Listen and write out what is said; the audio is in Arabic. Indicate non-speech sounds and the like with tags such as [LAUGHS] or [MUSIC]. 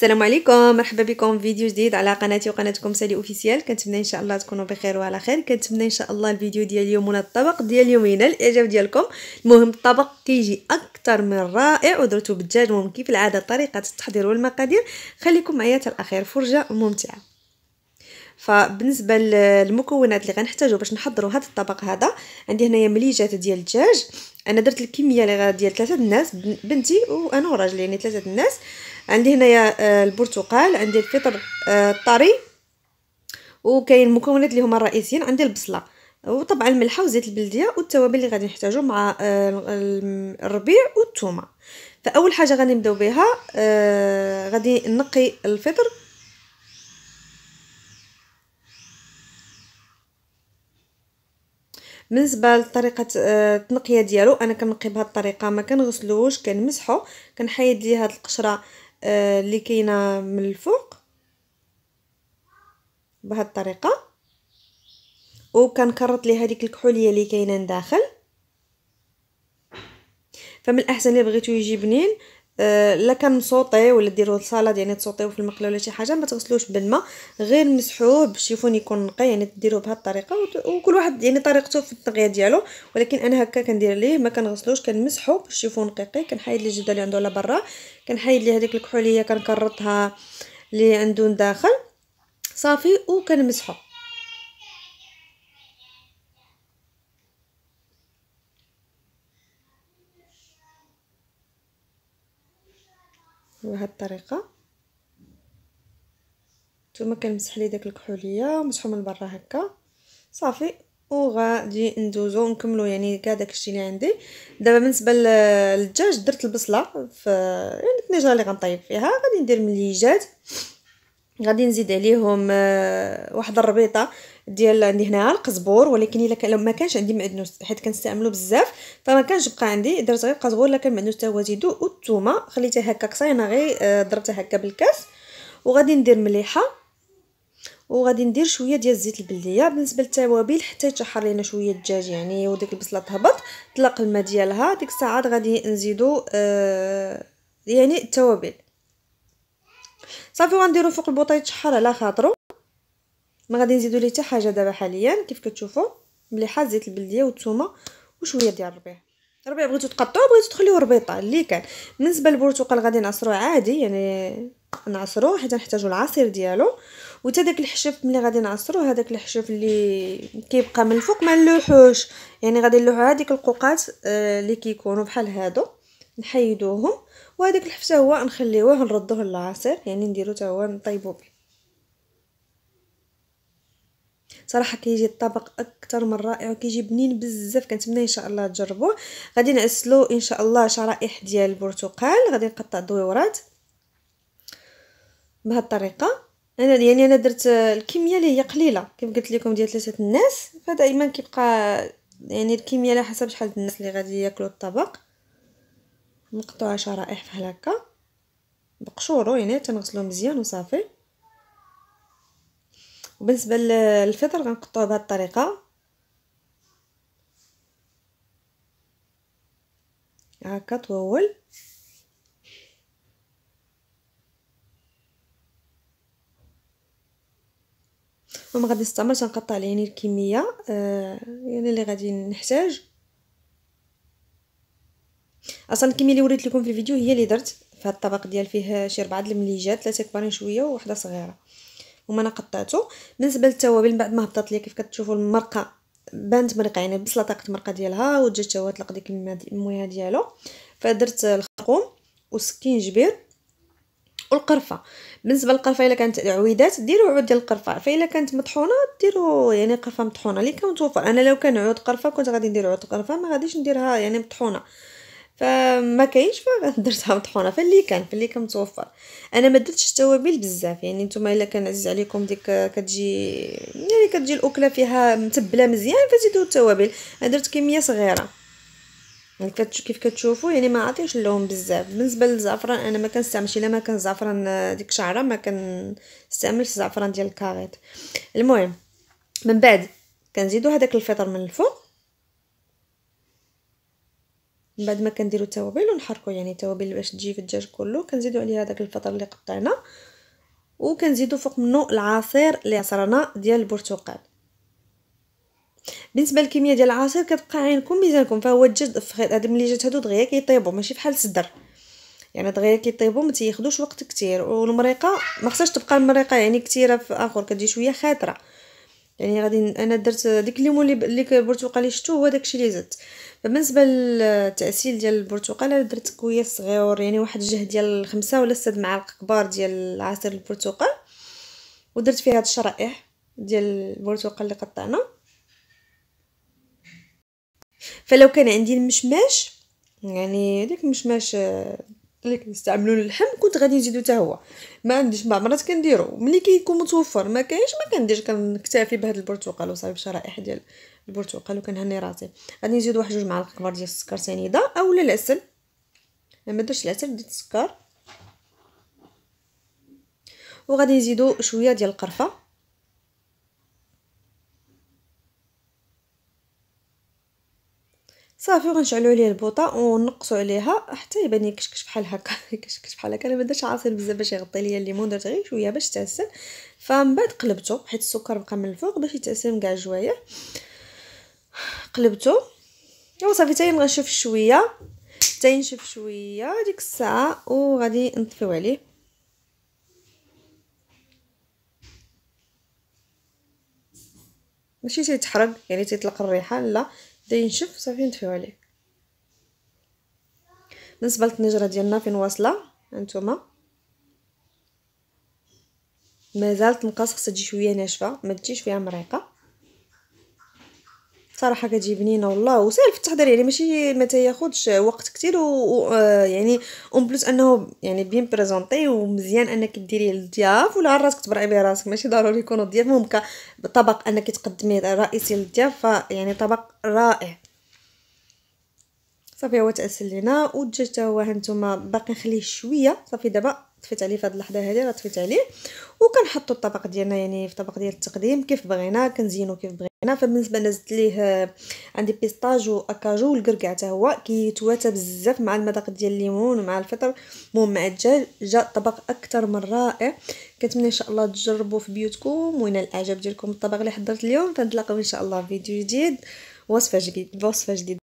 السلام عليكم مرحبا بكم في فيديو جديد على قناتي وقناتكم سالي اوفيسيال كنتمنى ان شاء الله تكونوا بخير وعلى خير كنتمنى ان شاء الله الفيديو ديال اليوم ولا الطبق ديال اليوم ينال الاعجاب ديالكم المهم الطبق كيجي اكثر من رائع ودرتو بالدجاج المهم كيف العاده طريقه التحضير والمقادير خليكم معايا حتى الاخير فرجه ممتعه فبالنسبه للمكونات اللي غنحتاجو باش نحضروا هذا الطبق هذا عندي هنايا مليجات ديال الدجاج انا درت الكميه اللي ديال ثلاثه الناس بنتي وانا وراجلي يعني ثلاثه الناس عندي هنايا آه، البرتقال عندي الفطر آه، الطري وكاين المكونات اللي هما الرئيسيين عندي البصله وطبعا الملحه وزيت البلديه والتوابل اللي غادي نحتاجو مع آه، الربيع والثومه فاول حاجه غنبداو بها غادي نقي الفطر بالنسبه لطريقه آه، التنقيه ديالو انا كنقي بهذه الطريقه ما كنغسلوش كنمسحو كنحيد ليه هاد القشره آه، اللي كاينه من الفوق بهاد الطريقه وكنكرط ليه هذيك الكحوليه اللي كاينه داخل فمن الاحسن اللي بغيتو يجي بنين الا آه، كان مصوطي ولا ديروا الصالاد يعني تصوطيوه في المقله ولا شي حاجه ما تغسلوش بالماء غير مسحوه بالشيفون يكون نقي يعني ديروه بهذه الطريقه وكل واحد يعني طريقته في التقيه ديالو ولكن انا هكا كندير ليه ما كنغسلوش كنمسحو بالشيفون نقيقي كنحيد لي الجبده اللي عنده على برا كنحيد لي هذيك الكحوليه كنكرطها اللي عنده داخل صافي وكنمسحو بهذه الطريقه ثم كنمسح لي داك الكحوليه مسحو من برا هكا صافي وغادي ندوزو نكملو يعني كاع داكشي اللي عندي دابا بالنسبه للدجاج درت البصله في يعني الطنجره اللي غنطيب فيها غادي ندير مليجات غادي نزيد عليهم آه، واحد الربيطه ديال عندي هنا القزبور ولكن الا كان ما كانش عندي معدنوس حيت كنستعملو بزاف فما كانش بقى عندي درت غير القزبور الا كان معدنوس حتى هو زيدو والثومه خليتها هكا قصينه غير آه، ضربتها هكا بالكاس وغادي ندير مليحه وغادي ندير شويه ديال زيت البلديه بالنسبه للتوابل حتى يتشحر لينا شويه الدجاج يعني وديك البصله تهبط طلق الماء ديالها ديك الساعات غادي نزيدو آه يعني التوابل صافي غنديرو فوق البوطه يتشحر على خاطرو ما غادي نزيدو ليه حتى حاجه دابا حاليا كيف كتشوفوا مليحه زيت البلديه والثومه وشويه ديال الربيع الربيع بغيتو تقطعوه بغيتو تخليوه ربيطه اللي كان بالنسبه للبرتقال غادي نعصروه عادي يعني نعصروه حيت نحتاجو العصير ديالو وتا داك الحشف ملي غادي نعصرو هذاك الحشف اللي كيبقى من الفوق ما نلوحوش يعني غادي نلوحو هذيك القوقات آه، اللي كيكونوا بحال هادو نحيدوهم وهذاك الحفشه هو نخليوه نردوه للعصير يعني نديرو حتى هو نطيبو به صراحه كيجي الطبق اكثر من رائع وكيجي بنين بزاف كنتمنى ان شاء الله تجربوه غادي نعسلو ان شاء الله شرائح ديال البرتقال غادي نقطع دويورات بهذه الطريقه انا يعني انا درت الكميه اللي هي قليله كيف قلت لكم ديال ثلاثه الناس فدائما كيبقى يعني الكميه على حسب شحال الناس اللي غادي ياكلوا الطبق نقطعوها شرائح بحال هكا بقشورو يعني تنغسلو مزيان وصافي وبالنسبه للفطر غنقطعوه بهذه الطريقه هكا طول وما غادي نستمر تنقطع يعني الكميه آه يعني اللي غادي نحتاج اصلا كيما اللي وريت لكم في الفيديو هي اللي درت في هذا الطبق ديال فيه شي ربعه المليجات ثلاثه كبارين شويه وواحده صغيره هما انا قطعته بالنسبه للتوابل من بعد ما هبطت لي كيف كتشوفوا المرقه بانت مرقه يعني بصله طاقت المرقه ديالها وجات توا طلق ديك المويه ديالو فدرت الخرقوم والسكينجبير والقرفه بالنسبه للقرفه الا كانت عويدات ديروا عود ديال القرفه فالا كانت مطحونه ديروا يعني قرفه مطحونه اللي كنتوفر انا لو كان عود قرفه كنت غادي ندير عود قرفه ما غاديش نديرها يعني مطحونه فما كاينش فدرتها [LAUGHS] مطحونه فاللي كان فاللي كان متوفر انا ما درتش التوابل بزاف يعني نتوما الا كان عزيز عليكم ديك كتجي يعني كتجي الاكله فيها متبله مزيان فزيدوا التوابل انا درت كميه صغيره يعني كيف كتشوفوا يعني ما عطيتش اللون بزاف بالنسبه للزعفران انا ما كنستعملش الا ما كان زعفران آه، ديك شعره ما كنستعملش زعفران ديال الكاريت المهم من بعد كنزيدوا هذاك الفطر من الفوق من بعد ما كنديروا التوابل ونحركوا يعني التوابل باش تجي في الدجاج كله كنزيدوا عليها داك الفطر اللي قطعنا وكنزيدوا فوق منه العصير اللي عصرنا ديال البرتقال بالنسبه للكميه ديال العصير كتبقى عينكم ميزانكم فهو الدجاج هذا ملي جات هادو دغيا كيطيبوا ماشي بحال الصدر يعني دغيا كيطيبوا ما تياخذوش وقت كتير والمريقه ما خصهاش تبقى المريقه يعني كتيره في اخر كتجي شويه خاطره يعني غادي انا درت ديك الليمون اللي البرتقالي شتو هو داكشي اللي زدت بالنسبه للتعسيل ديال البرتقال درت كويه صغيور يعني واحد الجهه ديال خمسة ولا 6 معالق كبار ديال عصير البرتقال ودرت فيه هاد الشرائح ديال البرتقال اللي قطعنا فلو كان عندي المشماش يعني داك المشماش آه، اللي كنستعملو للحم كنت غادي نزيدو حتى هو ما عنديش ما عمرات كنديرو ملي كيكون متوفر ما كاينش ما كنديرش كنكتافي بهذا البرتقال وصافي بشرائح ديال البرتقال وكنهني راسي غادي نزيد واحد جوج معالق كبار ديال السكر سنيده اولا العسل انا ما درتش العسل درت السكر وغادي نزيدو شويه ديال القرفه صافي غنشعلو عليه البوطه ونقصو عليها حتى يبان يكشكش بحال هكا يكشكش [LAUGHS] بحال هكا انا ما درتش عصير بزاف باش يغطي ليا الليمون درت غير شويه باش تعسل فمن بعد قلبته حيت السكر بقى من الفوق باش يتعسل كاع الجوايع قلبته وصافي تاين غنشوف شويه تاين شوف شويه ديك الساعه وغادي نطفيو عليه ماشي تيتحرق يعني تيطلق الريحه لا بدا ينشف صافي نطفيو عليه بالنسبه للطنجره ديالنا فين واصله هانتوما مازالت المقاص خصها تجي شويه ناشفه ما تجيش فيها مريقه صراحه كتجي بنينه والله وسهل في التحضير يعني ماشي ما تاخذش وقت كثير آه، يعني اون بلوس انه يعني بيان بريزونطي ومزيان انك ديريه للضياف ولا راسك تبرعي به راسك ماشي ضروري يكونوا الضياف المهم طبق انك تقدميه رئيسي للضياف يعني طبق رائع صافي هو تأسل لينا والدجاج حتى هو هانتوما باقي نخليه شويه صافي دابا طفيت عليه في هذه اللحظه هذه راه طفيت عليه وكنحطوا الطبق ديالنا يعني في طبق ديال التقديم كيف بغينا كنزينو كيف بغينا فبالنسبه نزلت ليه عندي بيستاج واكاجو والكركع حتى هو كيتواتى بزاف مع المذاق ديال الليمون ومع الفطر المهم مع الدجاج جا طبق اكثر من رائع كنتمنى ان شاء الله تجربوا في بيوتكم وينال الاعجاب ديالكم الطبق اللي حضرت اليوم فنتلاقاو ان شاء الله في فيديو جديد وصفه جديده وصفه جديده